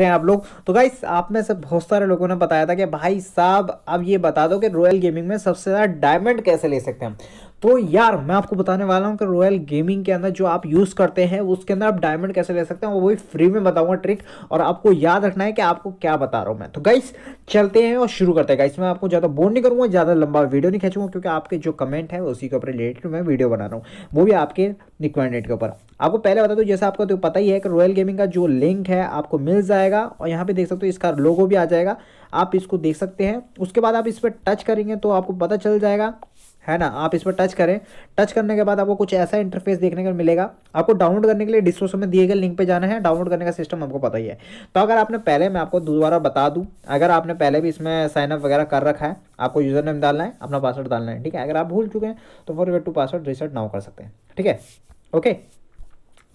रहे हैं आप लोग तो गाइस आप में से बहुत सारे लोगों ने बताया था कि भाई साहब अब ये बता दो कि रॉयल गेमिंग में सबसे ज़्यादा डायमंड कैसे ले सकते हैं तो यार मैं आपको बताने वाला हूँ कि रॉयल गेमिंग के अंदर जो आप यूज़ करते हैं उसके अंदर आप डायमंड कैसे ले सकते हैं वो भी फ्री में बताऊंगा ट्रिक और आपको याद रखना है कि आपको क्या बता रहा हूँ मैं तो गाइस चलते हैं और शुरू करते हैं गाइस मैं आपको ज़्यादा बोर नहीं करूँगा ज़्यादा लंबा वीडियो नहीं खींचूँगा क्योंकि आपके जो कमेंट है उसी के ऊपर रिलेटेड मैं वीडियो बना रहा हूँ वो भी आपके रिक्वायरमेंट के ऊपर आपको पहले बता दूँ जैसे आपको तो पता ही है कि रॉयल गेमिंग का जो लिंक है आपको मिल जाएगा और यहाँ पर देख सकते हो इसका लोगो भी आ जाएगा आप इसको देख सकते हैं उसके बाद आप इस पर टच करेंगे तो आपको पता चल जाएगा है ना आप इस पर टच करें टच करने के बाद आपको कुछ ऐसा इंटरफेस देखने को मिलेगा आपको डाउनलोड करने के लिए डिस्क्रिप्शन में दिए गए लिंक पे जाना है डाउनलोड करने का सिस्टम आपको पता ही है तो अगर आपने पहले मैं आपको दोबारा बता दूँ अगर आपने पहले भी इसमें साइनअप वगैरह कर रखा है आपको यूज़र नेम डालना है अपना पासवर्ड डालना है ठीक है अगर आप भूल चुके हैं तो फॉर टू पासवर्ड रिसेट ना कर सकते हैं ठीक है ओके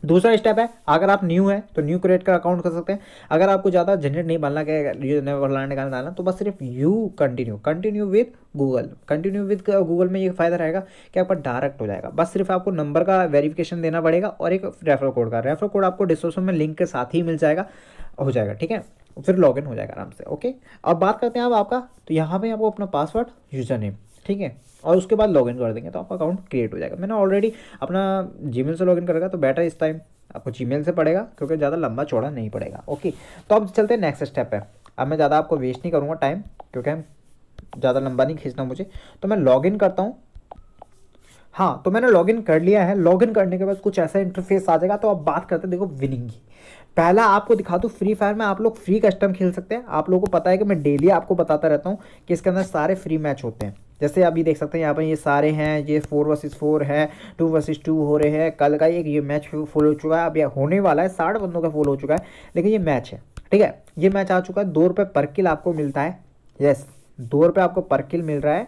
दूसरा स्टेप है अगर आप न्यू है तो न्यू क्रिएट का अकाउंट कर सकते हैं अगर आपको ज़्यादा जनरेट नहीं बनना क्या फलाना डालना तो बस सिर्फ you continue continue with Google continue with Google में ये फायदा रहेगा कि आपका डायरेक्ट हो जाएगा बस सिर्फ आपको नंबर का वेरिफिकेशन देना पड़ेगा और एक रेफर कोड का रेफर कोड आपको डिस्क्रिप्शन में लिंक के साथ ही मिल जाएगा हो जाएगा ठीक है फिर लॉगिन हो जाएगा आराम से ओके अब बात करते हैं अब आपका तो यहाँ पे आपको अपना पासवर्ड यूजर नेम ठीक है और उसके बाद लॉगिन कर देंगे तो आपका अकाउंट क्रिएट हो जाएगा मैंने ऑलरेडी अपना जी से लॉगिन करेगा तो बेटर इस टाइम आपको जी से पड़ेगा क्योंकि ज़्यादा लंबा चौड़ा नहीं पड़ेगा ओके तो अब चलते हैं नेक्स्ट स्टेप है अब मैं ज़्यादा आपको वेस्ट नहीं करूँगा टाइम क्योंकि ज़्यादा लंबा नहीं खींचना मुझे तो मैं लॉगिन करता हूँ हाँ तो मैंने लॉगिन कर लिया है लॉगिन करने के बाद कुछ ऐसा इंटरफेस आ जाएगा तो अब बात करते हैं देखो विनिंग की पहला आपको दिखा दूँ फ्री फायर में आप लोग फ्री कस्टम खेल सकते हैं आप लोगों को पता है कि मैं डेली आपको बताता रहता हूँ कि इसके अंदर सारे फ्री मैच होते हैं जैसे अभी देख सकते हैं यहाँ पर ये सारे हैं ये फोर वर्सेस फोर है टू वर्सेस टू हो रहे हैं कल का एक ये मैच फुल हो चुका है अब यह होने वाला है साठ बंदों का फुल हो चुका है लेकिन ये मैच है ठीक है ये मैच आ चुका है दो रुपये पर किल आपको मिलता है यस दो रुपये आपको पर किल मिल रहा है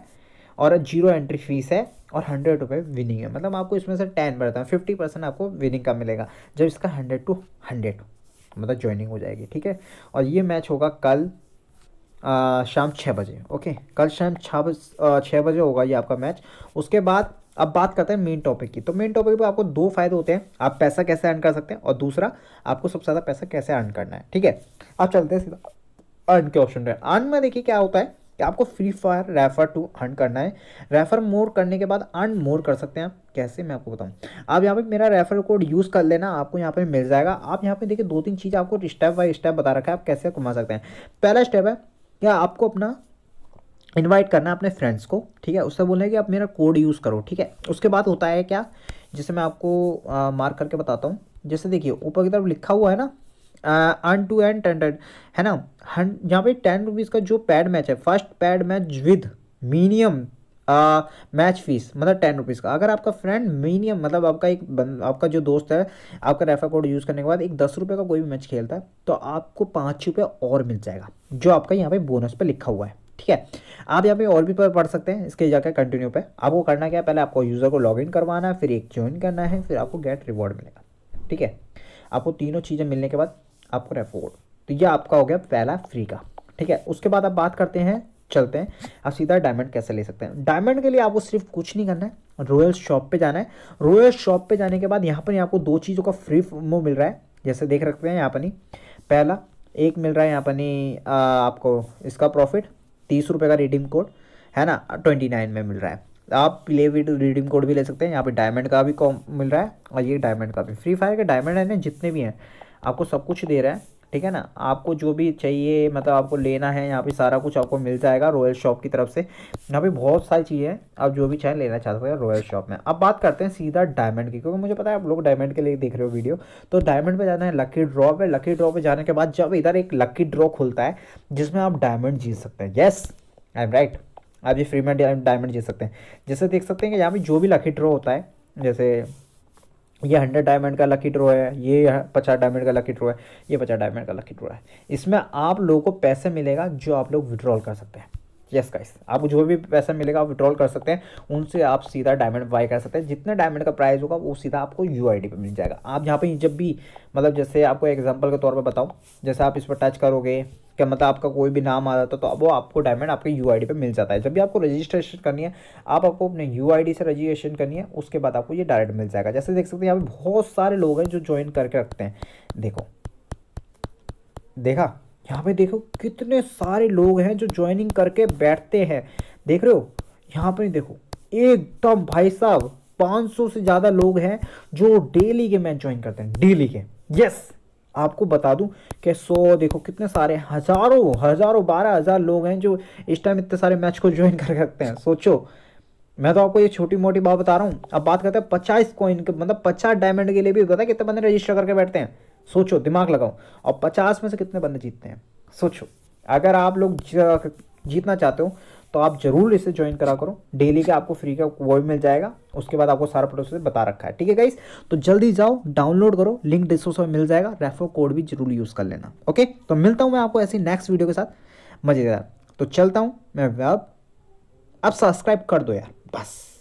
और जीरो एंट्री फीस है और हंड्रेड रुपये विनिंग है मतलब आपको इसमें से टेन बढ़ता है फिफ्टी परसेंट आपको विनिंग का मिलेगा जब इसका हंड्रेड टू हंड्रेड मतलब ज्वाइनिंग हो जाएगी ठीक है और ये मैच होगा कल शाम छः बजे ओके कल शाम छः बज छः बजे होगा ये आपका मैच उसके बाद अब बात करते हैं मेन टॉपिक की तो मेन टॉपिक पे आपको दो फायदे होते हैं आप पैसा कैसे अर्न कर सकते हैं और दूसरा आपको सबसे ज़्यादा पैसा कैसे अर्न करना है ठीक है आप चलते हैं सीधा अर्न के ऑप्शन पर अर्न में देखिए क्या होता है कि आपको Free Fire refer to earn करना है रेफर मोर करने के बाद अर्न मोर कर सकते हैं आप कैसे मैं आपको बताऊँ आप यहाँ पे मेरा रेफर कोड यूज़ कर लेना आपको यहाँ पर मिल जाएगा आप यहाँ पे देखिए दो तीन चीज़ आपको स्टेप बाई स्टेप बता रखा है आप कैसे कमा सकते हैं पहला स्टेप है क्या आपको अपना इनवाइट करना है अपने फ्रेंड्स को ठीक है उससे बोलना है कि आप मेरा कोड यूज़ करो ठीक है उसके बाद होता है क्या जिसे मैं आपको आ, मार्क करके बताता हूँ जैसे देखिए ऊपर की तरफ लिखा हुआ है ना अन टू एंड टेंडेड है ना हंड यहाँ पे टेन रुपीज़ का जो पैड मैच है first paid match with minimum match fees मतलब टेन रुपीज़ का अगर आपका फ्रेंड मिनिमम मतलब आपका एक बन, आपका जो दोस्त है आपका रेफर कोड यूज़ करने के बाद एक दस रुपये का कोई भी मैच खेलता है तो आपको पाँच रुपये और मिल जाएगा जो आपका यहाँ पे बोनस पे लिखा हुआ है ठीक है आप यहाँ पे और भी पर पढ़ सकते हैं इसके जाकर कंटिन्यू पे आपको करना क्या है पहले आपको यूज़र को लॉग करवाना है फिर एक ज्वाइन करना है फिर आपको गेट रिवॉर्ड मिलेगा ठीक है आपको तीनों चीज़ें मिलने के बाद आपको रेफर कोड तो यह आपका हो गया पहला फ्री का ठीक है उसके बाद आप बात करते हैं चलते हैं आप सीधा डायमंड कैसे ले सकते हैं डायमंड के लिए आपको सिर्फ कुछ नहीं करना है रॉयल शॉप पे जाना है रॉयल शॉप पे जाने के बाद यहाँ पर आपको दो चीज़ों का फ्री वो मिल रहा है जैसे देख रखते हैं यहाँ पर पहला एक मिल रहा है यहाँ पर आपको इसका प्रॉफिट तीस रुपये का रिडीम कोड है ना ट्वेंटी नाइन में मिल रहा है आप प्ले रिडीम कोड भी ले सकते हैं यहाँ पे डायमंड का भी मिल रहा है और ये डायमंड का भी फ्री फायर के डायमंड है ना जितने भी हैं आपको सब कुछ दे रहा है ठीक है ना आपको जो भी चाहिए मतलब आपको लेना है यहाँ पे सारा कुछ आपको मिल जाएगा रॉयल शॉप की तरफ से यहाँ पे बहुत सारी चीज़ें हैं आप जो भी चाहे लेना चाहते हैं रॉयल शॉप में अब बात करते हैं सीधा डायमंड की क्योंकि मुझे पता है आप लोग डायमंड के लिए देख रहे हो वीडियो तो डायमंड में जाना है लकी ड्रॉ पर लकी ड्रॉ पे जाने के बाद जब इधर एक लकी ड्रॉ खुलता है जिसमें आप डायमंड जीत सकते हैं येस आई एम राइट आप ये फ्री में डायमंड जीत सकते हैं जैसे देख सकते हैं कि यहाँ पर जो भी लकी ड्रॉ होता है जैसे ये हंड्रेड डायमंड का लकी ड्रॉ है ये पचास डायमंड का लकी ड्रॉ है ये पचास डायमंड का लकी ड्रॉ है इसमें आप लोगों को पैसे मिलेगा जो आप लोग विड्रॉल कर सकते हैं यस गाइस आपको जो भी पैसा मिलेगा आप विड्रॉल कर सकते हैं उनसे आप सीधा डायमंड बाय कर सकते हैं जितना डायमंड का प्राइस होगा वो सीधा आपको यू पे मिल जाएगा आप यहाँ पे जब भी मतलब जैसे आपको एग्जांपल के तौर पर बताऊँ जैसे आप इस पर टच करोगे क्या मतलब आपका कोई भी नाम आ जाता है तो वो आपको डायमंड आपके यू पर मिल जाता है जब भी आपको रजिस्ट्रेशन करनी है आप आपको अपने यू से रजिस्ट्रेशन करनी है उसके बाद आपको ये डायरेक्ट मिल जाएगा जैसे देख सकते हैं यहाँ पर बहुत सारे लोग हैं जो ज्वाइन करके रखते हैं देखो देखा यहाँ पे देखो कितने सारे लोग हैं जो ज्वाइनिंग करके बैठते हैं देख रहे हो यहाँ पे देखो एकदम भाई साहब 500 से ज़्यादा लोग हैं जो डेली के मैच ज्वाइन करते हैं डेली के यस आपको बता दूं कि सो देखो कितने सारे हज़ारों हज़ारों बारह हज़ार लोग हैं जो इस टाइम इतने सारे मैच को ज्वाइन कर सकते हैं सोचो मैं तो आपको ये छोटी मोटी बात बता रहा हूँ अब बात करते हैं पचास कॉइन के मतलब पचास डायमंड के लिए भी बता कितने बंदे रजिस्टर करके बैठते हैं सोचो दिमाग लगाओ और पचास में से कितने बंदे जीतते हैं सोचो अगर आप लोग जीतना चाहते हो तो आप जरूर इसे ज्वाइन करा करो डेली का आपको फ्री का वो भी मिल जाएगा उसके बाद आपको सारा प्रोसेस बता रखा है ठीक है गाइस तो जल्दी जाओ डाउनलोड करो लिंक डिस्क्रिप्शन में मिल जाएगा रेफर कोड भी जरूर यूज़ कर लेना ओके तो मिलता हूँ मैं आपको ऐसी नेक्स्ट वीडियो के साथ मज़ेदार तो चलता हूँ मैं अब अब सब्सक्राइब कर दो यार बस